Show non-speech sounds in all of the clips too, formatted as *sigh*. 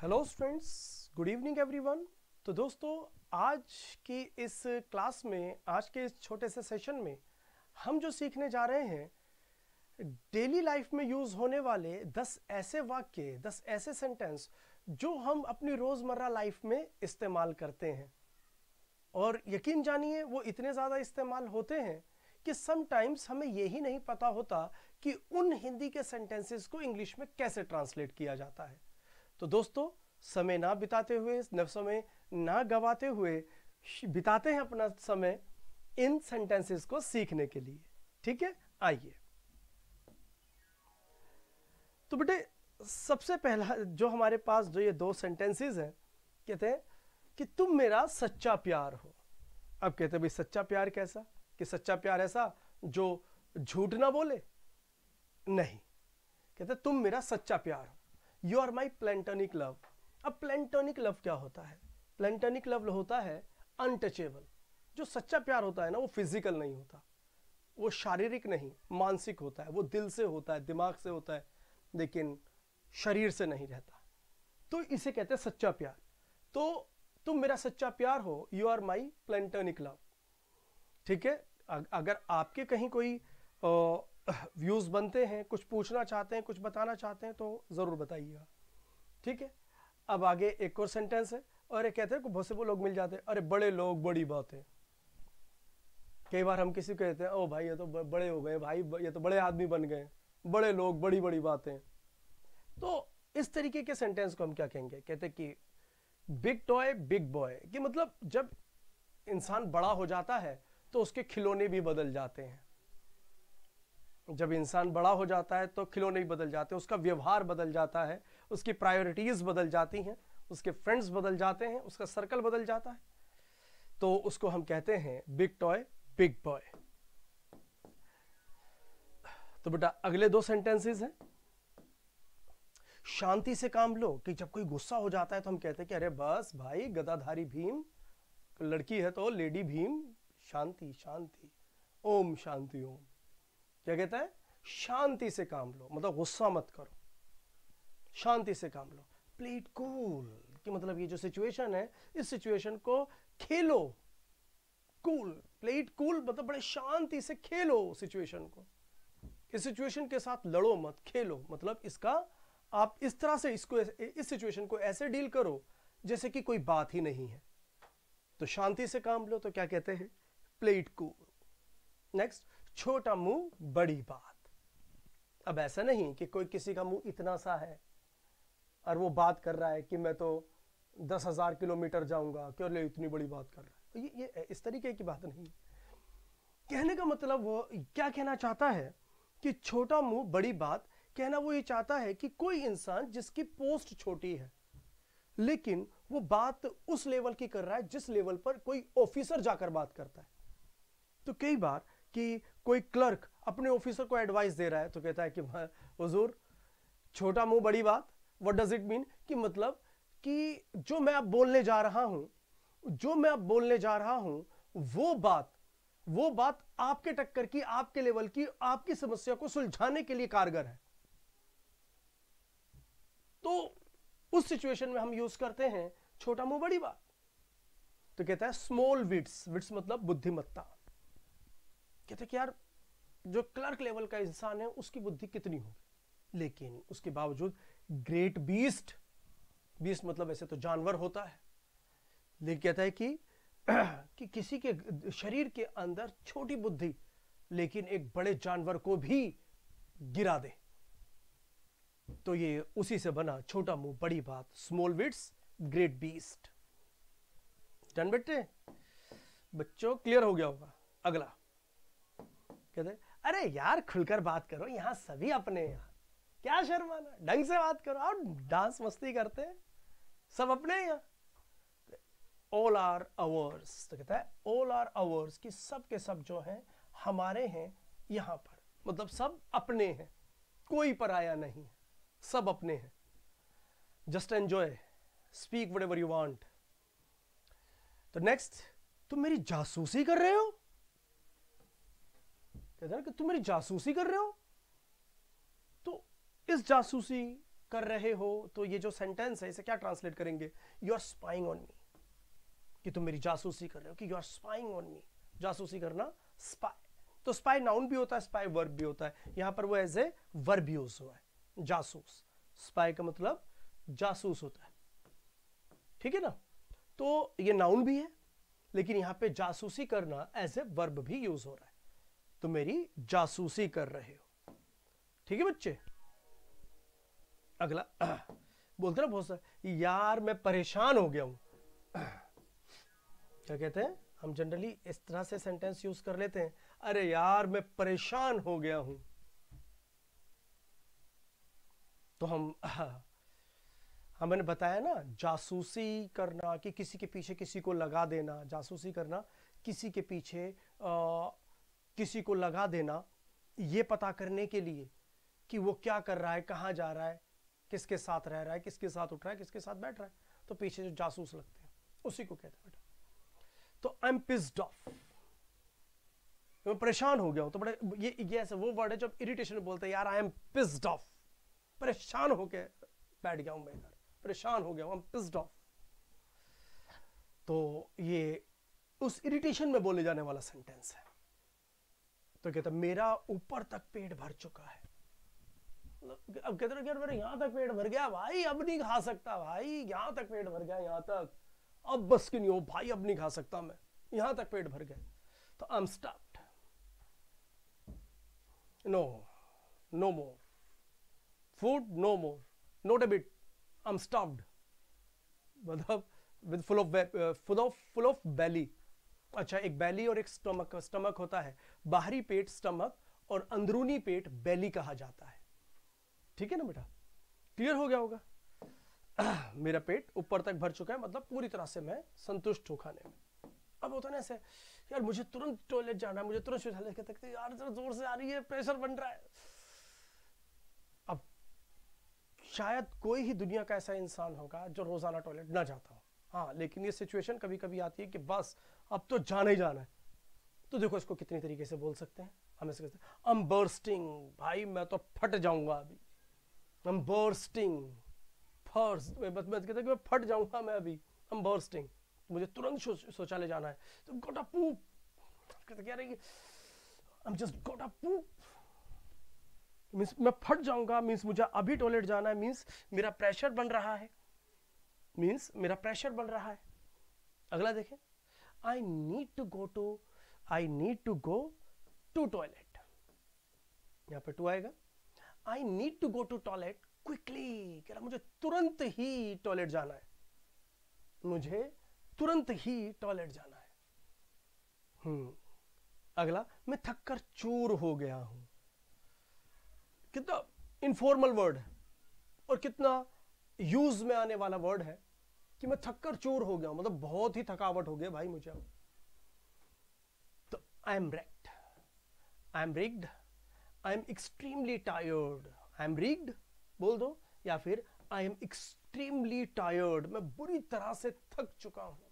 hello students good evening everyone तो दोस्तों आज की इस क्लास में आज के इस छोटे से सेशन में हम जो सीखने जा रहे हैं डेली लाइफ में यूज़ होने वाले दस ऐसे वाक्य दस ऐसे सेंटेंस जो हम अपनी रोज़मर्रा लाइफ में इस्तेमाल करते हैं और यकीन जानिए वो इतने ज़्यादा इस्तेमाल होते हैं कि समटाइम्स हमें यही नहीं पता होता कि उन हिंदी के सेंटेंसेस को इंग्लिश में कैसे ट्रांसलेट किया जाता है तो दोस्तों समय ना बिताते हुए समय ना गवाते हुए बिताते हैं अपना समय इन सेंटेंसेस को सीखने के लिए ठीक है आइए तो बेटे सबसे पहला जो हमारे पास जो ये दो सेंटेंसेस हैं कहते हैं कि तुम मेरा सच्चा प्यार हो अब कहते हैं भाई सच्चा प्यार कैसा कि सच्चा प्यार ऐसा जो झूठ ना बोले नहीं कहते तुम मेरा सच्चा प्यार हो you are my platonic love अब प्लेटोनिक लव क्या होता है प्लेटोनिक लव होता है अनटचेबल जो सच्चा प्यार होता है ना वो फिजिकल नहीं होता वो शारीरिक नहीं मानसिक होता है वो दिल से होता है दिमाग से होता है लेकिन शरीर से नहीं रहता तो इसे कहते हैं सच्चा प्यार तो तुम मेरा सच्चा प्यार हो you are my platonic love ठीक है अगर आपके कहीं कोई व्यूज़ बनते हैं कुछ पूछना चाहते हैं कुछ बताना चाहते हैं तो ज़रूर बताइएगा ठीक है अब आगे एक और सेंटेंस है और ये कहते हैं बहुत से वो लोग मिल जाते हैं अरे बड़े लोग बड़ी बातें कई बार हम किसी को कहते हैं ओ भाई ये तो बड़े हो गए भाई ये तो बड़े आदमी बन गए बड़े लोग बड़ी बड़ी बातें तो इस तरीके के सेंटेंस को हम क्या कहेंगे कहते कि बिग टॉय बिग बॉय कि मतलब जब इंसान बड़ा हो जाता है तो उसके खिलौने भी बदल जाते हैं जब इंसान बड़ा हो जाता है तो खिलौने बदल जाते हैं उसका व्यवहार बदल जाता है उसकी प्रायोरिटीज़ बदल जाती हैं उसके फ्रेंड्स बदल जाते हैं उसका सर्कल बदल जाता है तो उसको हम कहते हैं बिग टॉय बिग बॉय तो बेटा अगले दो सेंटेंसेस हैं शांति से काम लो कि जब कोई गुस्सा हो जाता है तो हम कहते हैं कि अरे बस भाई गदाधारी भीम लड़की है तो लेडी भीम शांति शांति ओम शांति ओम क्या कहता है शांति से काम लो मतलब गुस्सा मत करो शांति से काम लो प्लेट कूल कि मतलब ये जो सिचुएशन है इस सिचुएशन को खेलो कूल प्लेट कूल मतलब बड़े शांति से खेलो सिचुएशन को इस सिचुएशन के साथ लड़ो मत खेलो मतलब इसका आप इस तरह से इसको इस सिचुएशन को ऐसे डील करो जैसे कि कोई बात ही नहीं है तो शांति से काम लो तो क्या कहते हैं प्लेट कूल नेक्स्ट छोटा मुंह बड़ी बात अब ऐसा नहीं कि कोई किसी का मुंह इतना सा है और वो बात कर रहा है कि मैं तो दस हजार किलोमीटर जाऊंगा क्यों ले इतनी बड़ी बात कर रहा है तो ये, ये इस तरीके की बात नहीं कहने का मतलब वो क्या कहना चाहता है कि छोटा मुंह बड़ी बात कहना वो ये चाहता है कि कोई इंसान जिसकी पोस्ट छोटी है लेकिन वो बात उस लेवल की कर रहा है जिस लेवल पर कोई ऑफिसर जाकर बात करता है तो कई बार कि कोई क्लर्क अपने ऑफिसर को एडवाइस दे रहा है तो कहता है कि हजूर हाँ, छोटा मुंह बड़ी बात वट डज इट मीन कि मतलब कि जो मैं आप बोलने जा रहा हूं जो मैं आप बोलने जा रहा हूं वो बात वो बात आपके टक्कर की आपके लेवल की आपकी समस्या को सुलझाने के लिए कारगर है तो उस सिचुएशन में हम यूज करते हैं छोटा मुंह बड़ी बात तो कहता है स्मॉल विट्स विट्स मतलब बुद्धिमत्ता कहते कि यार जो क्लर्क लेवल का इंसान है उसकी बुद्धि कितनी होगी लेकिन उसके बावजूद ग्रेट बीस्ट बीस्ट मतलब ऐसे तो जानवर होता है लेकिन कहता है कि *clears throat* कि किसी के शरीर के अंदर छोटी बुद्धि लेकिन एक बड़े जानवर को भी गिरा दे तो ये उसी से बना छोटा मुंह बड़ी बात small wits great beast done बेटे बच्चों क्लियर हो गया होगा अगला कहते अरे यार खुलकर बात करो यहाँ सभी अपने यहाँ क्या शर्माना ढंग से बात करो और डांस मस्ती करते हैं सब अपने यहाँ ऑल आर अवर्स तो कहता है ऑल आर अवर्स कि सब के सब जो हैं हमारे हैं यहाँ पर मतलब सब अपने हैं कोई पराया नहीं है सब अपने हैं just enjoy speak whatever you want तो नेक्स्ट तुम मेरी जासूसी कर रहे हो कहता कि तुम मेरी जासूसी कर रहे हो तो इस जासूसी कर रहे हो तो ये जो सेंटेंस है इसे क्या ट्रांसलेट करेंगे you are spying on me कि तुम मेरी जासूसी कर रहे हो कि you are spying on me जासूसी करना स्पाई तो स्पाई नाउन भी होता है स्पाई वर्ब भी होता है यहां पर वो एज ए वर्ब यूज हुआ है जासूस स्पाई का मतलब जासूस होता है ठीक है ना तो ये नाउन भी है लेकिन यहां पे जासूसी करना एज ए वर्ब भी यूज हो रहा है तुम मेरी जासूसी कर रहे हो ठीक है बच्चे अगला *clears throat* बोलते ना बहुत सर यार मैं परेशान हो गया हूं क्या कहते हैं हम जनरली इस तरह से सेंटेंस यूज कर लेते हैं अरे यार मैं परेशान हो गया हूं तो हम *clears throat* हमने बताया ना जासूसी करना कि किसी के पीछे किसी को लगा देना जासूसी करना किसी के पीछे आ, किसी को लगा देना ये पता करने के लिए कि वो क्या कर रहा है कहाँ जा रहा है किसके साथ रह रहा है किसके साथ उठ रहा है किसके साथ बैठ रहा है तो पीछे जो जासूस लगते हैं उसी को कहते हैं बेटा तो आई एम पिस्ड ऑफ मैं परेशान हो गया हूं तो बड़े ये ये ऐसे वो वर्ड है जब इरिटेशन बोलते हैं यार आई एम पिस्ड ऑफ परेशान होके बैठ गया हूं मैं यार परेशान हो गया हूं आई एम पिस्ड ऑफ तो ये उस इरिटेशन में बोले जाने वाला सेंटेंस है तो कहता मेरा ऊपर तक पेट भर चुका है अब कहते यार मेरे यहाँ तक पेट भर गया भाई अब नहीं खा सकता भाई यहाँ तक पेट भर गया यहाँ तक अब बस की नहीं हो भाई अब नहीं खा सकता मैं यहाँ तक पेट भर गया तो I am stopped no no more food no more not a bit I am stopped मतलब with full of full of full of belly अच्छा एक बैली और एक स्टमक स्टमक होता है बाहरी पेट स्टमक और अंदरूनी पेट बैली कहा जाता है ठीक है ना बेटा क्लियर हो गया होगा *clears throat* मेरा पेट ऊपर तक भर चुका है मतलब पूरी तरह से मैं संतुष्ट हूँ खाने में अब होता ना ऐसे यार मुझे तुरंत टॉयलेट जाना है मुझे तुरंत शौचालय के तक यार जरा जोर से आ रही है प्रेशर बन रहा है अब शायद कोई ही दुनिया का ऐसा इंसान होगा जो रोजाना टॉयलेट ना जाता हो हाँ लेकिन ये सिचुएशन कभी कभी आती है कि बस अब तो जाना ही जाना है तो देखो इसको कितनी तरीके से बोल सकते हैं हम इसे कहते हैं अम बर्स्टिंग भाई मैं तो फट जाऊंगा अभी अम बर्स्टिंग फर्स्ट मैं बस मैं कहता कि मैं फट जाऊंगा मैं अभी अम बर्स्टिंग मुझे तुरंत शौचालय जाना है तो गोटा पूप कहते कह क्या कि आई जस्ट गोटा पूप मींस मैं फट जाऊंगा मींस मुझे अभी टॉयलेट जाना है मींस मेरा प्रेशर बन रहा है मींस मेरा प्रेशर बन रहा है अगला देखें I need to go to I need to go to toilet यहां पर टू आएगा I need to go to toilet quickly कह रहा मुझे तुरंत ही टॉयलेट जाना है मुझे तुरंत ही टॉयलेट जाना है हम्म अगला मैं थक कर चूर हो गया हूं कितना इनफॉर्मल वर्ड है और कितना यूज में आने वाला वर्ड है कि मैं थककर चोर चूर हो गया मतलब बहुत ही थकावट हो गया भाई मुझे अब तो I am wrecked I am rigged I am extremely tired I am rigged बोल दो या फिर आई एम एक्सट्रीमली टायर्ड मैं बुरी तरह से थक चुका हूं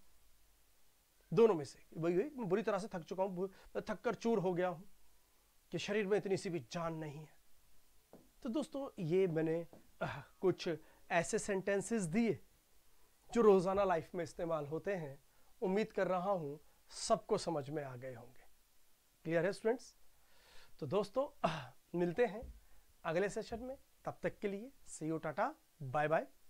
दोनों में से वही वही मैं बुरी तरह से थक चुका हूं मैं थककर चूर हो गया हूं कि शरीर में इतनी सी भी जान नहीं है तो दोस्तों ये मैंने कुछ ऐसे सेंटेंसेस दिए जो रोज़ाना लाइफ में इस्तेमाल होते हैं उम्मीद कर रहा हूँ सबको समझ में आ गए होंगे क्लियर है स्टूडेंट्स तो दोस्तों मिलते हैं अगले सेशन में तब तक के लिए see you tata bye bye